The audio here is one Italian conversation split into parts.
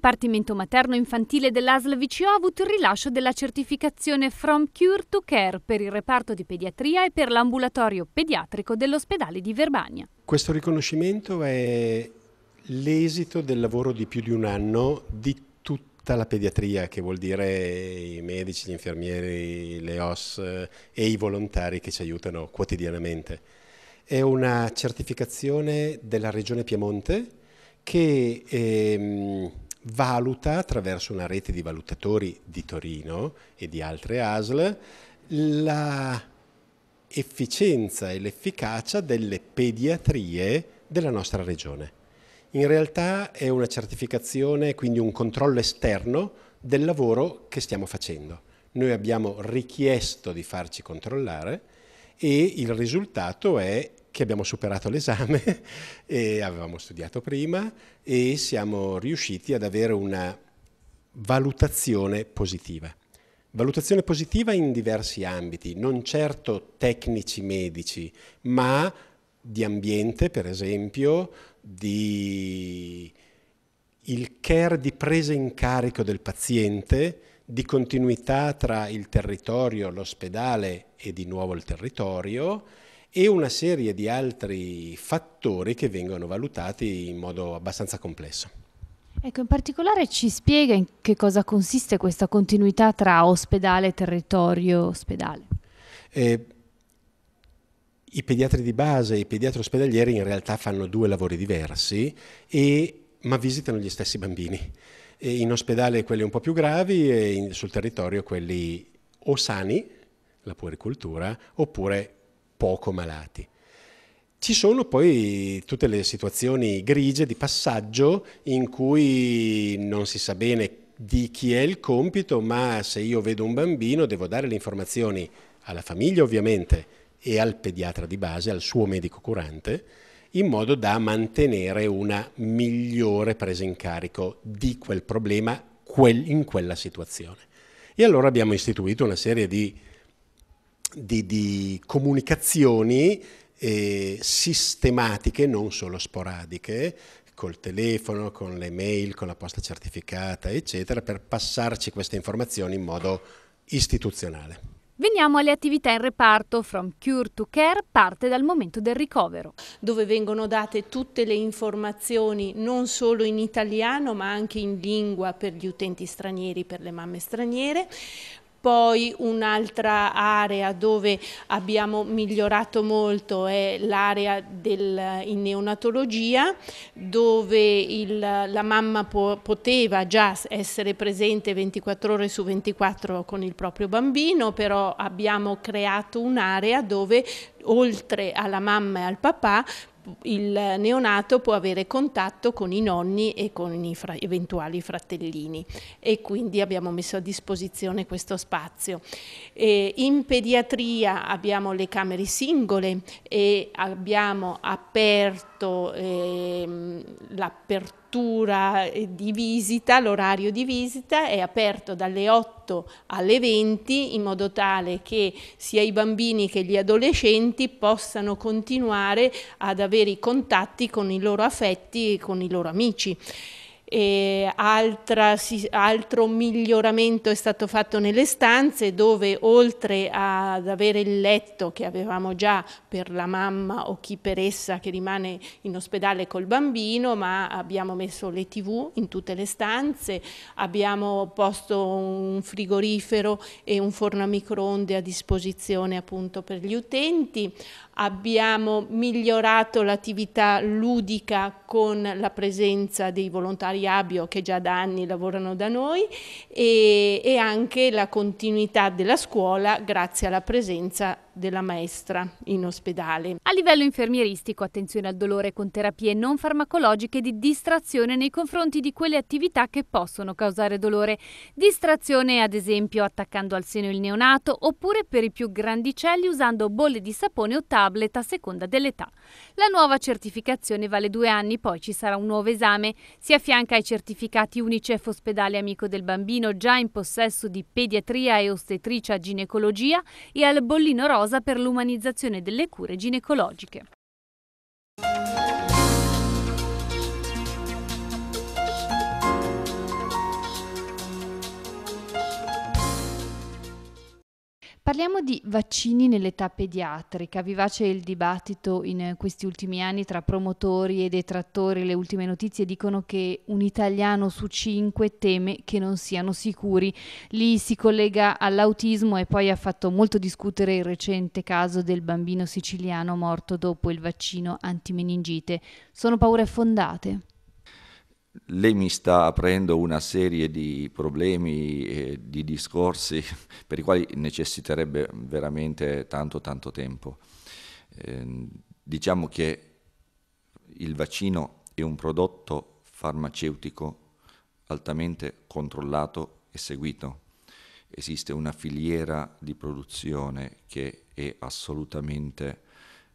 Dipartimento Materno-Infantile dell'ASL VCO ha avuto il rilascio della certificazione From Cure to Care per il reparto di pediatria e per l'ambulatorio pediatrico dell'ospedale di Verbania. Questo riconoscimento è l'esito del lavoro di più di un anno di tutta la pediatria, che vuol dire i medici, gli infermieri, le OS e i volontari che ci aiutano quotidianamente. È una certificazione della regione Piemonte che... Ehm, valuta attraverso una rete di valutatori di Torino e di altre ASL l'efficienza e l'efficacia delle pediatrie della nostra regione. In realtà è una certificazione, quindi un controllo esterno del lavoro che stiamo facendo. Noi abbiamo richiesto di farci controllare e il risultato è che abbiamo superato l'esame e avevamo studiato prima e siamo riusciti ad avere una valutazione positiva. Valutazione positiva in diversi ambiti, non certo tecnici medici, ma di ambiente, per esempio, di il care di presa in carico del paziente, di continuità tra il territorio, l'ospedale e di nuovo il territorio, e una serie di altri fattori che vengono valutati in modo abbastanza complesso. Ecco, in particolare ci spiega in che cosa consiste questa continuità tra ospedale, territorio, ospedale? Eh, I pediatri di base e i pediatri ospedalieri in realtà fanno due lavori diversi, e, ma visitano gli stessi bambini. E in ospedale quelli un po' più gravi e in, sul territorio quelli o sani, la puericoltura, oppure poco malati. Ci sono poi tutte le situazioni grigie di passaggio in cui non si sa bene di chi è il compito, ma se io vedo un bambino devo dare le informazioni alla famiglia ovviamente e al pediatra di base, al suo medico curante, in modo da mantenere una migliore presa in carico di quel problema in quella situazione. E allora abbiamo istituito una serie di di, di comunicazioni eh, sistematiche, non solo sporadiche, col telefono, con le mail, con la posta certificata, eccetera, per passarci queste informazioni in modo istituzionale. Veniamo alle attività in reparto. From Cure to Care parte dal momento del ricovero. Dove vengono date tutte le informazioni non solo in italiano ma anche in lingua per gli utenti stranieri, per le mamme straniere. Poi un'altra area dove abbiamo migliorato molto è l'area in neonatologia dove il, la mamma po poteva già essere presente 24 ore su 24 con il proprio bambino, però abbiamo creato un'area dove oltre alla mamma e al papà il neonato può avere contatto con i nonni e con i fra eventuali fratellini e quindi abbiamo messo a disposizione questo spazio. E in pediatria abbiamo le camere singole e abbiamo aperto eh, l'apertura struttura eh, di visita, l'orario di visita è aperto dalle 8 alle 20 in modo tale che sia i bambini che gli adolescenti possano continuare ad avere i contatti con i loro affetti e con i loro amici. Altra, si, altro miglioramento è stato fatto nelle stanze dove oltre ad avere il letto che avevamo già per la mamma o chi per essa che rimane in ospedale col bambino, ma abbiamo messo le tv in tutte le stanze, abbiamo posto un frigorifero e un forno a microonde a disposizione appunto per gli utenti, abbiamo migliorato l'attività ludica con la presenza dei volontari Iabio che già da anni lavorano da noi e, e anche la continuità della scuola grazie alla presenza della maestra in ospedale. A livello infermieristico attenzione al dolore con terapie non farmacologiche di distrazione nei confronti di quelle attività che possono causare dolore. Distrazione ad esempio attaccando al seno il neonato oppure per i più grandicelli usando bolle di sapone o tablet a seconda dell'età. La nuova certificazione vale due anni, poi ci sarà un nuovo esame. Si affianca ai certificati UNICEF Ospedale Amico del Bambino già in possesso di pediatria e ostetricia ginecologia e al bollino rosa cosa per l'umanizzazione delle cure ginecologiche. Parliamo di vaccini nell'età pediatrica. Vivace il dibattito in questi ultimi anni tra promotori e detrattori. Le ultime notizie dicono che un italiano su cinque teme che non siano sicuri. Lì si collega all'autismo e poi ha fatto molto discutere il recente caso del bambino siciliano morto dopo il vaccino antimeningite. Sono paure fondate? lei mi sta aprendo una serie di problemi e di discorsi per i quali necessiterebbe veramente tanto tanto tempo. Eh, diciamo che il vaccino è un prodotto farmaceutico altamente controllato e seguito. Esiste una filiera di produzione che è assolutamente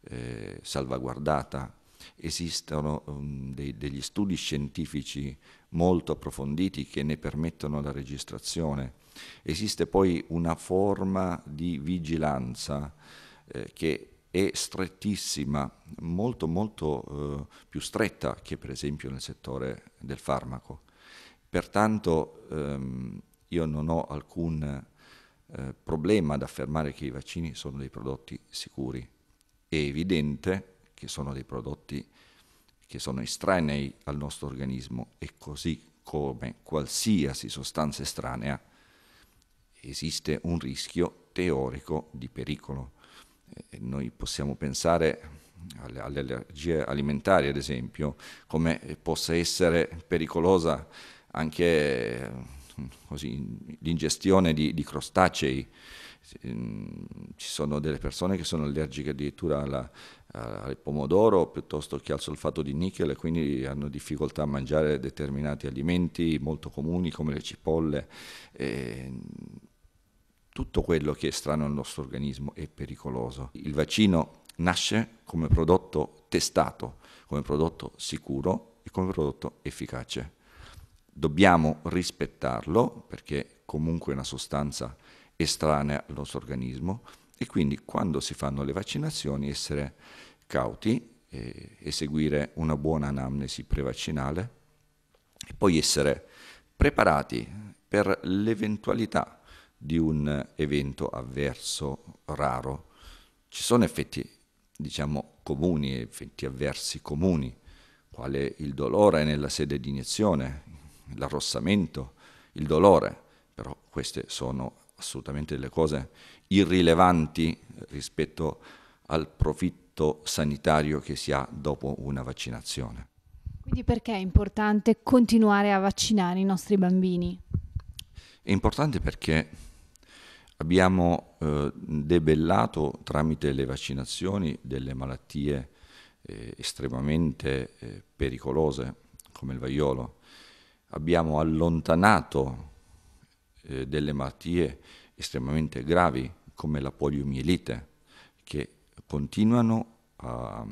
eh, salvaguardata, esistono um, dei, degli studi scientifici molto approfonditi che ne permettono la registrazione. Esiste poi una forma di vigilanza eh, che è strettissima, molto molto eh, più stretta che per esempio nel settore del farmaco. Pertanto ehm, io non ho alcun eh, problema ad affermare che i vaccini sono dei prodotti sicuri. È evidente che sono dei prodotti che sono estranei al nostro organismo e così come qualsiasi sostanza estranea esiste un rischio teorico di pericolo. Eh, noi possiamo pensare alle, alle, allergie alimentari, ad esempio, come possa essere pericolosa anche eh, così, l'ingestione di, di crostacei. Ehm, ci sono delle persone che sono allergiche addirittura alla, al pomodoro piuttosto che al solfato di nichel e quindi hanno difficoltà a mangiare determinati alimenti molto comuni come le cipolle. Eh, tutto quello che è strano al nostro organismo è pericoloso. Il vaccino nasce come prodotto testato, come prodotto sicuro e come prodotto efficace. Dobbiamo rispettarlo perché comunque è una sostanza estranea al nostro organismo e quindi quando si fanno le vaccinazioni essere cauti, eseguire una buona anamnesi prevaccinale e poi essere preparati per l'eventualità di un evento avverso raro. Ci sono effetti, diciamo, comuni, effetti avversi comuni, quale il dolore nella sede di iniezione, l'arrossamento, il dolore, però queste sono assolutamente delle cose irrilevanti rispetto al profitto diritto sanitario che si ha dopo una vaccinazione. Quindi perché è importante continuare a vaccinare i nostri bambini? È importante perché abbiamo eh, debellato tramite le vaccinazioni delle malattie eh, estremamente eh, pericolose come il vaiolo, abbiamo allontanato eh, delle malattie estremamente gravi come la poliomielite che continuano a,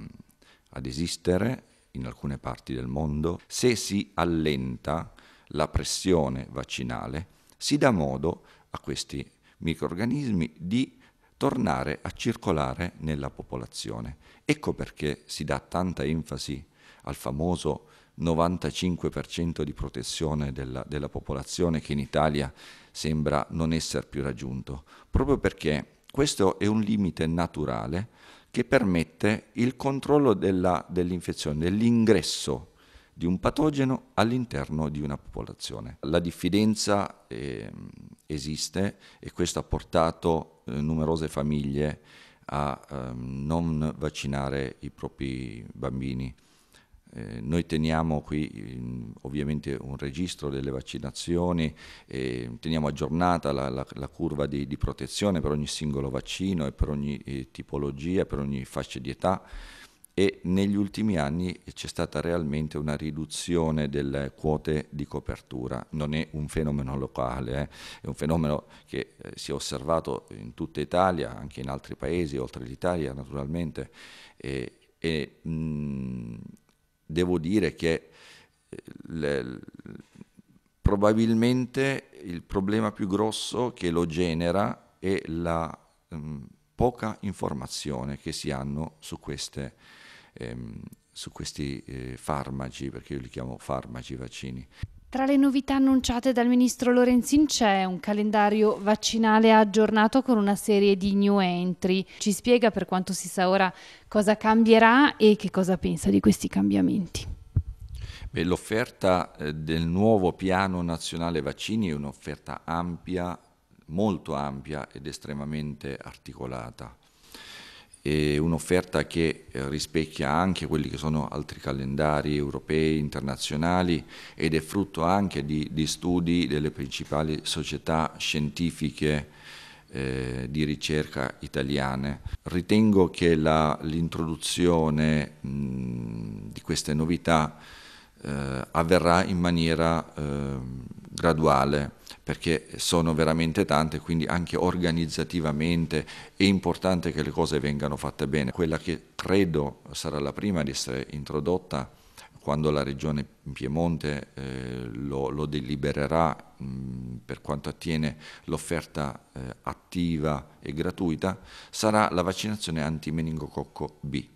ad esistere in alcune parti del mondo, se si allenta la pressione vaccinale, si dà modo a questi microorganismi di tornare a circolare nella popolazione. Ecco perché si dà tanta enfasi al famoso 95% di protezione della, della popolazione che in Italia sembra non essere più raggiunto, proprio perché questo è un limite naturale che permette il controllo della, dell'infezione, dell'ingresso di un patogeno all'interno di una popolazione. La diffidenza eh, esiste e questo ha portato eh, numerose famiglie a eh, non vaccinare i propri bambini. Eh, noi teniamo qui ovviamente un registro delle vaccinazioni, eh, teniamo aggiornata la, la, la curva di, di, protezione per ogni singolo vaccino e per ogni eh, tipologia, per ogni fascia di età e negli ultimi anni c'è stata realmente una riduzione delle quote di copertura. Non è un fenomeno locale, eh. è un fenomeno che si è osservato in tutta Italia, anche in altri paesi, oltre l'Italia naturalmente. E, e, mh, mm, devo dire che eh, le, probabilmente il problema più grosso che lo genera è la mh, ehm, poca informazione che si hanno su, queste, ehm, su questi eh, farmaci, perché io li chiamo farmaci vaccini. Tra le novità annunciate dal ministro Lorenzin c'è un calendario vaccinale aggiornato con una serie di new entry. Ci spiega per quanto si sa ora cosa cambierà e che cosa pensa di questi cambiamenti. Beh, l'offerta eh, del nuovo piano nazionale vaccini è un'offerta ampia, molto ampia ed estremamente articolata e un'offerta che eh, rispecchia anche quelli che sono altri calendari europei, internazionali ed è frutto anche di, di studi delle principali società scientifiche eh, di ricerca italiane. Ritengo che l'introduzione di queste novità eh, avverrà in maniera eh, graduale perché sono veramente tante, quindi anche organizzativamente è importante che le cose vengano fatte bene. Quella che credo sarà la prima ad essere introdotta quando la regione Piemonte eh, lo, lo, delibererà mh, per quanto attiene l'offerta eh, attiva e gratuita, sarà la vaccinazione anti-meningococco B.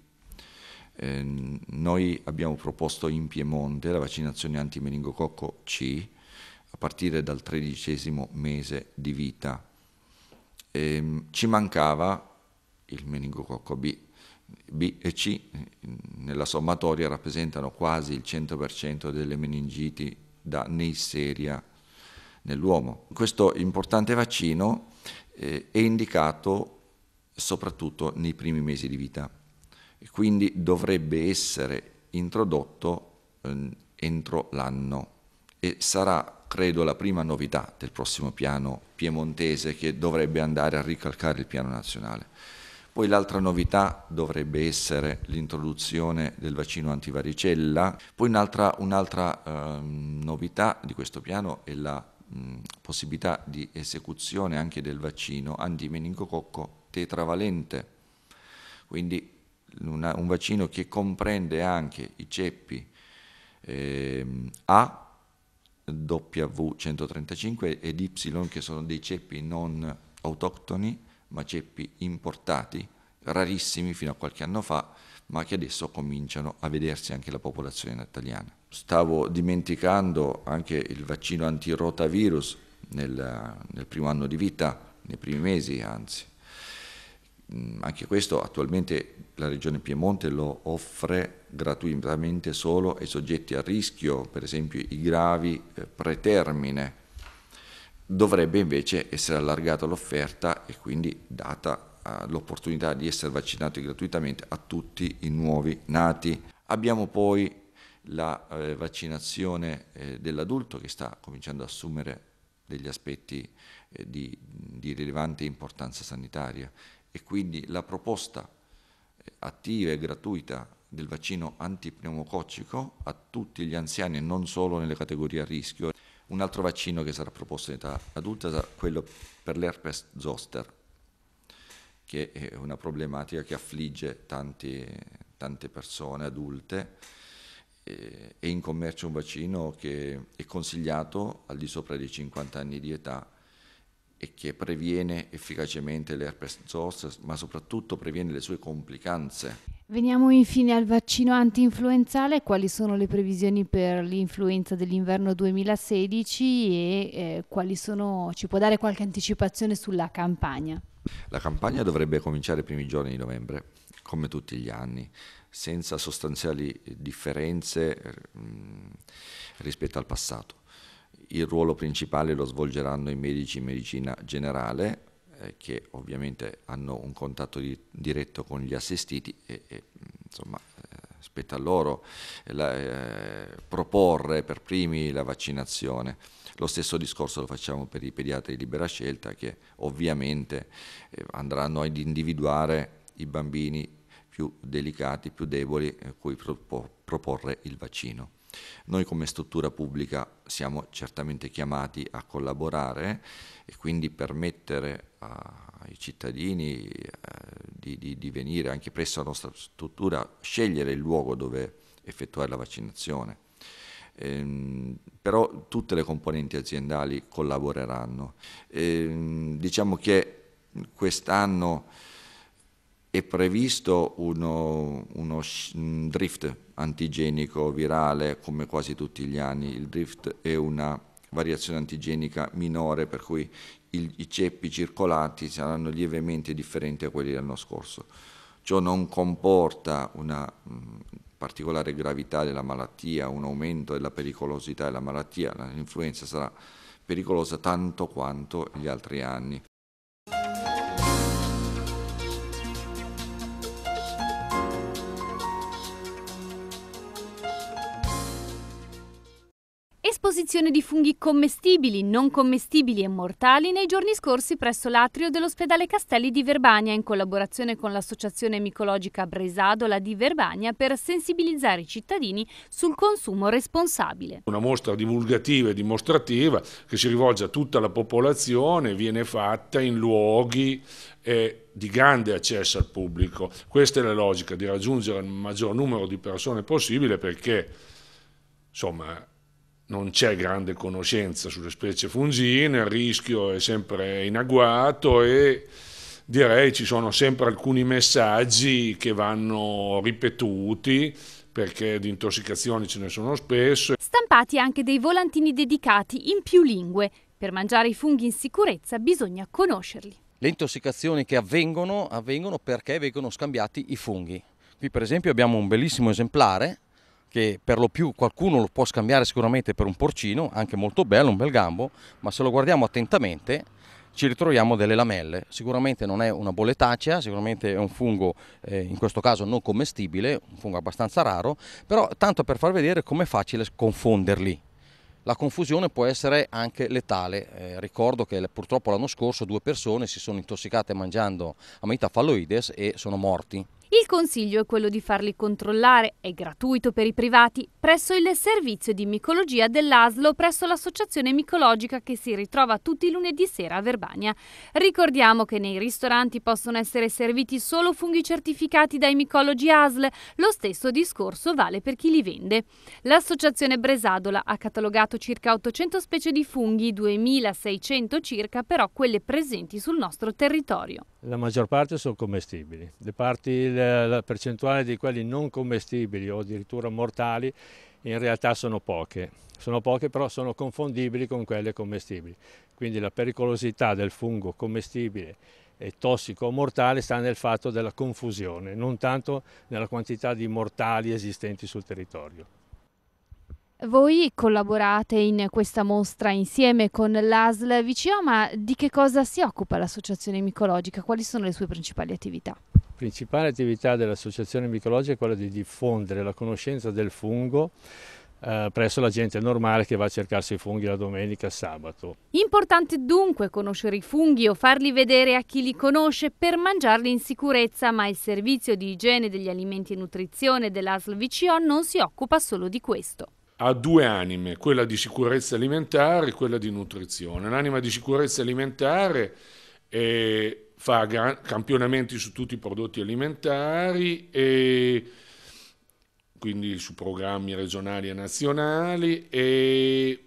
Eh, noi abbiamo proposto in Piemonte la vaccinazione anti-meningococco C, a partire dal tredicesimo mese di vita. E, ehm, ci mancava il meningococco B. B e C nella sommatoria rappresentano quasi il 100% delle meningiti da Neisseria nell'uomo. Questo importante vaccino eh, è indicato soprattutto nei primi mesi di vita e quindi dovrebbe essere introdotto eh, entro l'anno e sarà credo la prima novità del prossimo piano piemontese che dovrebbe andare a ricalcare il piano nazionale. Poi l'altra novità dovrebbe essere l'introduzione del vaccino antivaricella, poi un'altra, un'altra eh, novità di questo piano è la mh, possibilità di esecuzione anche del vaccino antimeningococco tetravalente, quindi una, un vaccino che comprende anche i ceppi eh, A, W135 ed Y che sono dei ceppi non autoctoni ma ceppi importati, rarissimi fino a qualche anno fa, ma che adesso cominciano a vedersi anche la popolazione italiana. Stavo dimenticando anche il vaccino antirotavirus nel, nel primo anno di vita, nei primi mesi anzi Mm, anche questo attualmente la Regione Piemonte lo offre gratuitamente solo ai soggetti a rischio, per esempio i gravi eh, pretermine. Dovrebbe invece essere allargata l'offerta e quindi data eh, l'opportunità di essere vaccinati gratuitamente a tutti i nuovi nati. Abbiamo poi la eh, vaccinazione dell'adulto che sta cominciando ad assumere degli aspetti di, di rilevante importanza sanitaria e quindi la proposta eh, attiva e gratuita del vaccino antipneumococcico a tutti gli anziani e non solo nelle categorie a rischio. Un altro vaccino che sarà proposto in età adulta sarà quello per l'herpes zoster, che è una problematica che affligge tanti, tante persone adulte. È eh, in commercio un vaccino che è consigliato al di sopra dei 50 anni di età e che previene efficacemente l'herpes zoster, ma soprattutto previene le sue complicanze. Veniamo infine al vaccino anti-influenzale, quali sono le previsioni per l'influenza dell'inverno 2016 e eh, sono, ci può dare qualche anticipazione sulla campagna? La campagna dovrebbe cominciare i primi giorni di novembre, come tutti gli anni, senza sostanziali differenze eh, rispetto al passato. Il ruolo principale lo svolgeranno i medici in medicina generale eh, che ovviamente hanno un contatto di, diretto con gli assistiti e, e insomma eh, spetta a loro eh, la, eh, proporre per primi la vaccinazione. Lo stesso discorso lo facciamo per i pediatri di libera scelta che ovviamente eh, andranno ad individuare i bambini più delicati, più deboli, a eh, cui proporre il vaccino. Noi come struttura pubblica siamo certamente chiamati a collaborare e quindi permettere ai cittadini eh, di, di, di venire anche presso la nostra struttura, scegliere il luogo dove effettuare la vaccinazione. Ehm, però tutte le componenti aziendali collaboreranno. Ehm, diciamo che quest'anno è previsto uno, uno, drift antigenico virale come quasi tutti gli anni. Il drift è una variazione antigenica minore per cui il, i ceppi circolati saranno lievemente differenti a quelli dell'anno scorso. Ciò non comporta una particolare gravità della malattia, un aumento della pericolosità della malattia, l'influenza sarà pericolosa tanto quanto gli altri anni. Esposizione di funghi commestibili, non commestibili e mortali nei giorni scorsi presso l'atrio dell'ospedale Castelli di Verbania in collaborazione con l'associazione micologica Bresadola di Verbania per sensibilizzare i cittadini sul consumo responsabile. Una mostra divulgativa e dimostrativa che si rivolge a tutta la popolazione, viene fatta in luoghi eh, di grande accesso al pubblico. Questa è la logica di raggiungere il maggior numero di persone possibile perché insomma non c'è grande conoscenza sulle specie fungine, il rischio è sempre in agguato e direi ci sono sempre alcuni messaggi che vanno ripetuti perché di intossicazioni ce ne sono spesso. Stampati anche dei volantini dedicati in più lingue. Per mangiare i funghi in sicurezza bisogna conoscerli. Le intossicazioni che avvengono avvengono perché vengono scambiati i funghi. Qui per esempio abbiamo un bellissimo esemplare che per lo più qualcuno lo può scambiare sicuramente per un porcino, anche molto bello, un bel gambo, ma se lo guardiamo attentamente ci ritroviamo delle lamelle. Sicuramente non è una boletacea, sicuramente è un fungo eh, in questo caso non commestibile, un fungo abbastanza raro, però tanto per far vedere com'è facile confonderli. La confusione può essere anche letale. Eh, ricordo che purtroppo l'anno scorso due persone si sono intossicate mangiando Amanita falloides e sono morti. Il consiglio è quello di farli controllare, è gratuito per i privati, presso il servizio di micologia dell'ASLO presso l'associazione micologica che si ritrova tutti i lunedì sera a Verbania. Ricordiamo che nei ristoranti possono essere serviti solo funghi certificati dai micologi ASL, lo stesso discorso vale per chi li vende. L'associazione Bresadola ha catalogato circa 800 specie di funghi, 2600 circa però quelle presenti sul nostro territorio. La maggior parte sono commestibili, le parti la percentuale di quelli non commestibili o addirittura mortali in realtà sono poche, sono poche però sono confondibili con quelle commestibili, quindi la pericolosità del fungo commestibile e tossico o mortale sta nel fatto della confusione, non tanto nella quantità di mortali esistenti sul territorio. Voi collaborate in questa mostra insieme con l'ASL Vicino, ma di che cosa si occupa l'associazione micologica? Quali sono le sue principali attività? principale attività dell'associazione micologica è quella di diffondere la conoscenza del fungo eh, presso la gente normale che va a cercarsi i funghi la domenica e sabato. Importante dunque conoscere i funghi o farli vedere a chi li conosce per mangiarli in sicurezza, ma il servizio di igiene degli alimenti e nutrizione dell'ASL VCO non si occupa solo di questo ha due anime, quella di sicurezza alimentare e quella di nutrizione. L'anima di sicurezza alimentare è fa gran, campionamenti su tutti i prodotti alimentari e quindi su programmi regionali e nazionali e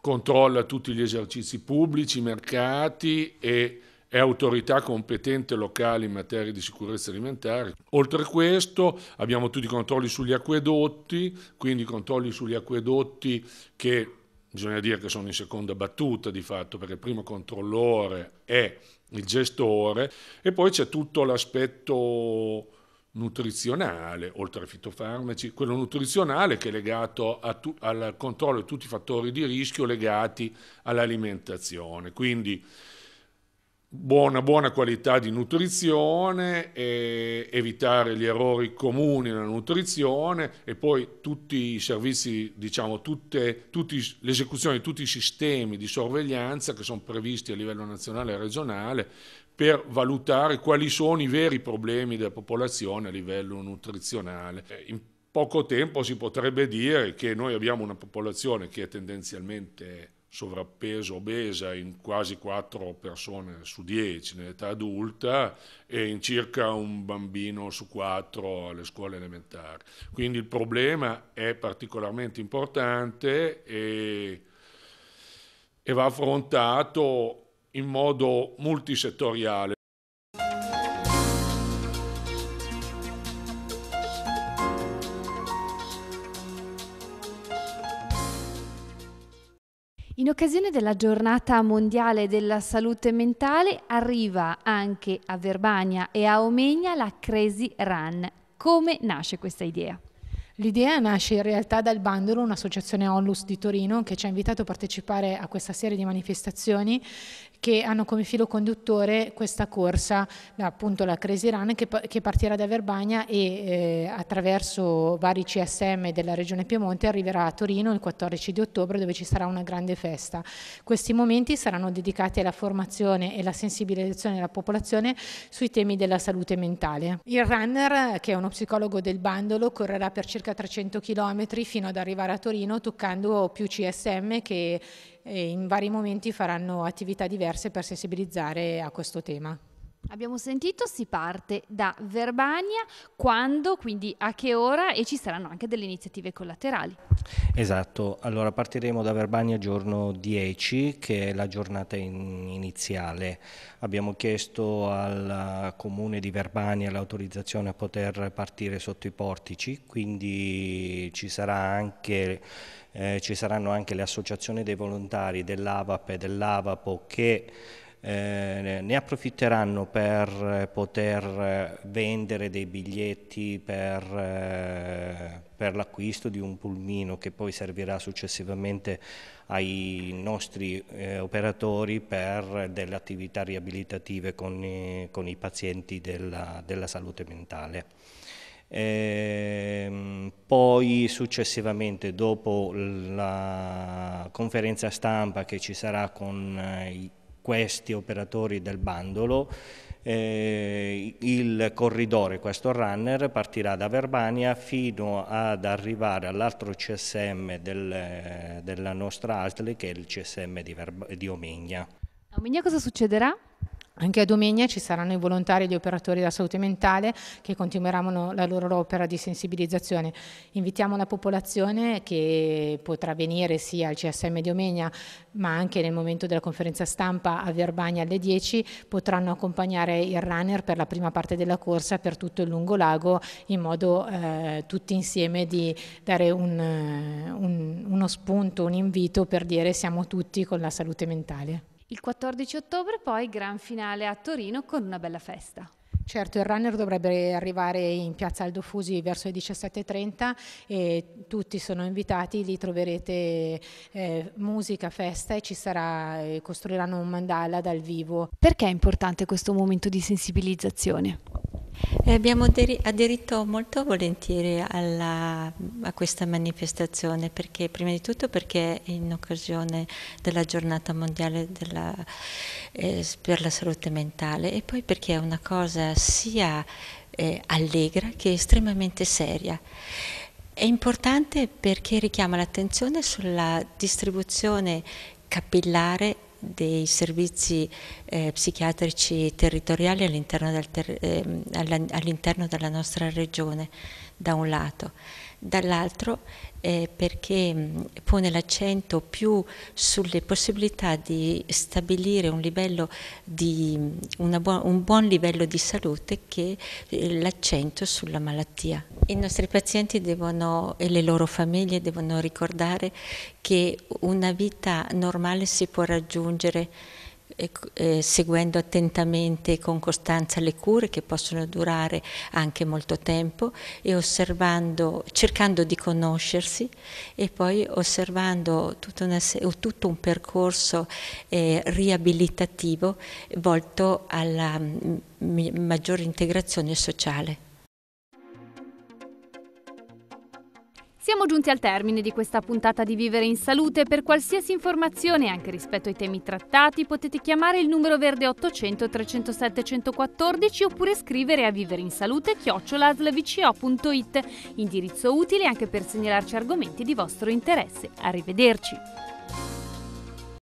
controlla tutti gli esercizi pubblici, i mercati e è autorità competente locale in materia di sicurezza alimentare. Oltre a questo abbiamo tutti i controlli sugli acquedotti, quindi controlli sugli acquedotti che bisogna dire che sono in seconda battuta di fatto, perché il primo controllore è il gestore e poi c'è tutto l'aspetto nutrizionale, oltre ai fitofarmaci, quello nutrizionale che è legato tu, al controllo di tutti i fattori di rischio legati all'alimentazione. Quindi buona, buona qualità di nutrizione, evitare gli errori comuni nella nutrizione e poi tutti i servizi, diciamo, tutte, tutti, l'esecuzione di tutti i sistemi di sorveglianza che sono previsti a livello nazionale e regionale per valutare quali sono i veri problemi della popolazione a livello nutrizionale. In poco tempo si potrebbe dire che noi abbiamo una popolazione che è tendenzialmente sovrappeso, obesa in quasi 4 persone su 10 nell'età adulta e in circa un bambino su 4 alle scuole elementari. Quindi il problema è particolarmente importante e, e va affrontato in modo multisettoriale. In occasione della giornata mondiale della salute mentale arriva anche a Verbania e a Omegna la Crazy Run. Come nasce questa idea? L'idea nasce in realtà dal Bandolo, un'associazione onlus di Torino che ci ha invitato a partecipare a questa serie di manifestazioni che hanno come filo conduttore questa corsa, appunto la Crazy Run, che, che partirà da Verbagna e eh, attraverso vari CSM della Regione Piemonte arriverà a Torino il 14 di ottobre dove ci sarà una grande festa. Questi momenti saranno dedicati alla formazione e alla sensibilizzazione della popolazione sui temi della salute mentale. Il runner, che è uno psicologo del bandolo, correrà per circa 300 km fino ad arrivare a Torino toccando più CSM che in vari momenti faranno attività diverse per sensibilizzare a questo tema. Abbiamo sentito, si parte da Verbania, quando, quindi a che ora e ci saranno anche delle iniziative collaterali. Esatto, allora partiremo da Verbania giorno 10 che è la giornata in iniziale. Abbiamo chiesto al eh, comune di Verbania l'autorizzazione a poter partire sotto i portici, quindi ci sarà anche eh, ci saranno anche le associazioni dei volontari dell'AVAP e dell'AVAPO che eh, ne approfitteranno per eh, poter eh, vendere dei biglietti per, eh, per l'acquisto di un pulmino che poi servirà successivamente ai nostri eh, operatori per delle attività riabilitative con i, con i pazienti della, della salute mentale. Eh, poi successivamente, dopo la conferenza stampa che ci sarà con eh, questi operatori del bandolo, eh, il corridore, questo runner, partirà da Verbania fino ad arrivare all'altro CSM del, della nostra ASL che è il CSM di, Verba, di Omegna. A Omegna cosa succederà? Anche a Domenia ci saranno i volontari e gli operatori della salute mentale che continueranno la loro opera di sensibilizzazione. Invitiamo la popolazione che potrà venire sia al CSM di Omegna ma anche nel momento della conferenza stampa a Verbagna alle 10 potranno accompagnare il runner per la prima parte della corsa per tutto il lungo lago in modo eh, tutti insieme di dare un, eh, un, uno spunto, un invito per dire siamo tutti con la salute mentale. Il 14 ottobre poi gran finale a Torino con una bella festa. Certo, il runner dovrebbe arrivare in piazza Aldo Fusi verso le 17.30 e tutti sono invitati, lì troverete eh, musica, festa e ci sarà, eh, costruiranno un mandala dal vivo. Perché è importante questo momento di sensibilizzazione? abbiamo aderito molto volentieri alla, a questa manifestazione perché prima di tutto perché in occasione della giornata mondiale della, eh, per la salute mentale e poi perché è una cosa sia eh, allegra che estremamente seria. È importante perché richiama l'attenzione sulla distribuzione capillare dei servizi eh, psichiatrici territoriali all'interno, ter- eh, all della nostra regione, da un lato dall'altro eh, perché pone l'accento più sulle possibilità di stabilire un, livello di, buon, un buon livello di salute che eh, l'accento sulla malattia. I nostri pazienti devono, e le loro famiglie devono ricordare che una vita normale si può raggiungere e, eh, seguendo attentamente e con costanza le cure che possono durare anche molto tempo e osservando, cercando di conoscersi e poi osservando una, tutto un percorso eh, riabilitativo volto alla mm, maggiore integrazione sociale. Siamo giunti al termine di questa puntata di Vivere in Salute. Per qualsiasi informazione, anche rispetto ai temi trattati, potete chiamare il numero verde 800 307 114 oppure scrivere a vivereinsalute.it, indirizzo utile anche per segnalarci argomenti di vostro interesse. Arrivederci!